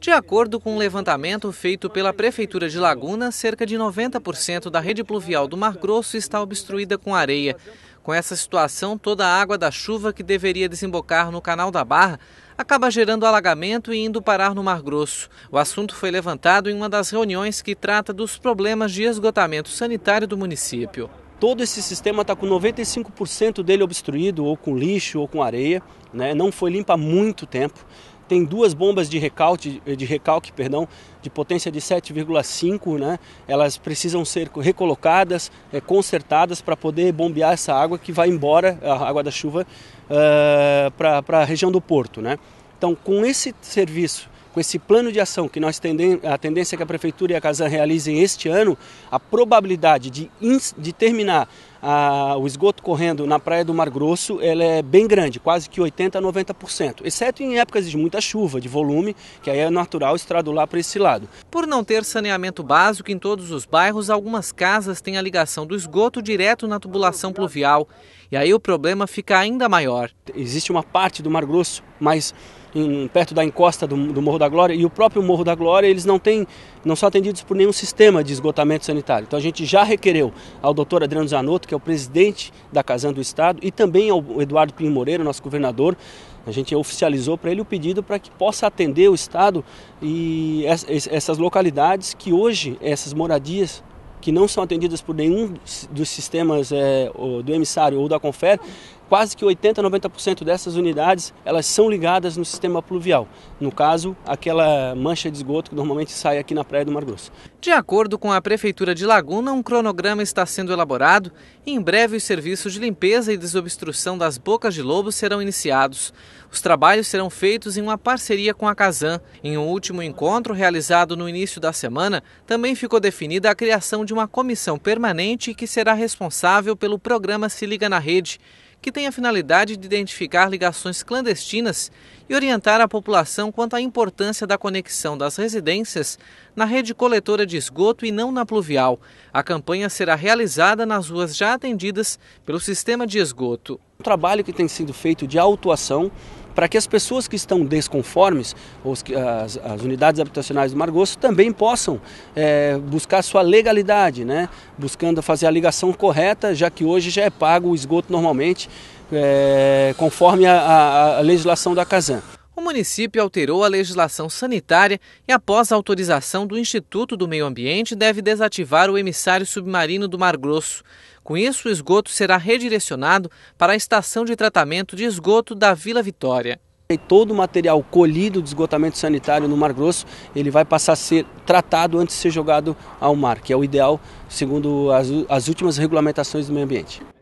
De acordo com um levantamento feito pela Prefeitura de Laguna, cerca de 90% da rede pluvial do Mar Grosso está obstruída com areia. Com essa situação, toda a água da chuva que deveria desembocar no Canal da Barra acaba gerando alagamento e indo parar no Mar Grosso. O assunto foi levantado em uma das reuniões que trata dos problemas de esgotamento sanitário do município todo esse sistema está com 95% dele obstruído, ou com lixo, ou com areia, né? não foi limpo há muito tempo tem duas bombas de recalque, de recalque, perdão, de potência de 7,5, né? Elas precisam ser recolocadas, é, consertadas para poder bombear essa água que vai embora, a água da chuva, uh, eh, para a região do porto, né? Então, com esse serviço, com esse plano de ação que nós tendem, a tendência é que a prefeitura e a Casan realizem este ano, a probabilidade de, de terminar a, o esgoto correndo na praia do Mar Grosso ela é bem grande, quase que 80% a 90%, exceto em épocas de muita chuva, de volume, que aí é natural estradular para esse lado. Por não ter saneamento básico em todos os bairros, algumas casas têm a ligação do esgoto direto na tubulação pluvial. E aí o problema fica ainda maior. Existe uma parte do Mar Grosso, mas em, perto da encosta do, do, Morro da Glória e o próprio Morro da Glória, eles não têm, não são atendidos por nenhum sistema de esgotamento sanitário. Então a gente já requereu ao doutor Adriano Zanotto, que é o presidente da casa do Estado, e também ao é Eduardo Pinho Moreira, nosso governador. A gente oficializou para ele o pedido para que possa atender o Estado e essas localidades que hoje, essas moradias que não são atendidas por nenhum dos sistemas é, do emissário ou da Confer, quase que 80, 90% dessas unidades, elas são ligadas no sistema pluvial. No caso, aquela mancha de esgoto que normalmente sai aqui na praia do Mar Grosso. De acordo com a prefeitura de Laguna, um cronograma está sendo elaborado e em breve os serviços de limpeza e desobstrução das bocas de lobo serão iniciados. Os trabalhos serão feitos em uma parceria com a Casan. Em um último encontro realizado no início da semana, também ficou definida a criação de uma comissão permanente que será responsável pelo programa Se Liga na Rede que tem a finalidade de identificar ligações clandestinas e orientar a população quanto à importância da conexão das residências na rede coletora de esgoto e não na pluvial. A campanha será realizada nas ruas já atendidas pelo sistema de esgoto. O trabalho que tem sido feito de autuação para que as pessoas que estão desconformes, os, as, as, unidades habitacionais do Mar Grosso, também possam é, buscar sua legalidade, né? buscando fazer a ligação correta, já que hoje já é pago o esgoto normalmente, é, conforme a, a, a legislação da Casan o município alterou a legislação sanitária e, após a autorização do Instituto do Meio Ambiente, deve desativar o emissário submarino do Mar Grosso. Com isso, o esgoto será redirecionado para a estação de tratamento de esgoto da Vila Vitória. todo o material colhido do esgotamento sanitário no Mar Grosso, ele vai passar a ser tratado antes de ser jogado ao mar, que é o ideal segundo as, as últimas regulamentações do meio ambiente.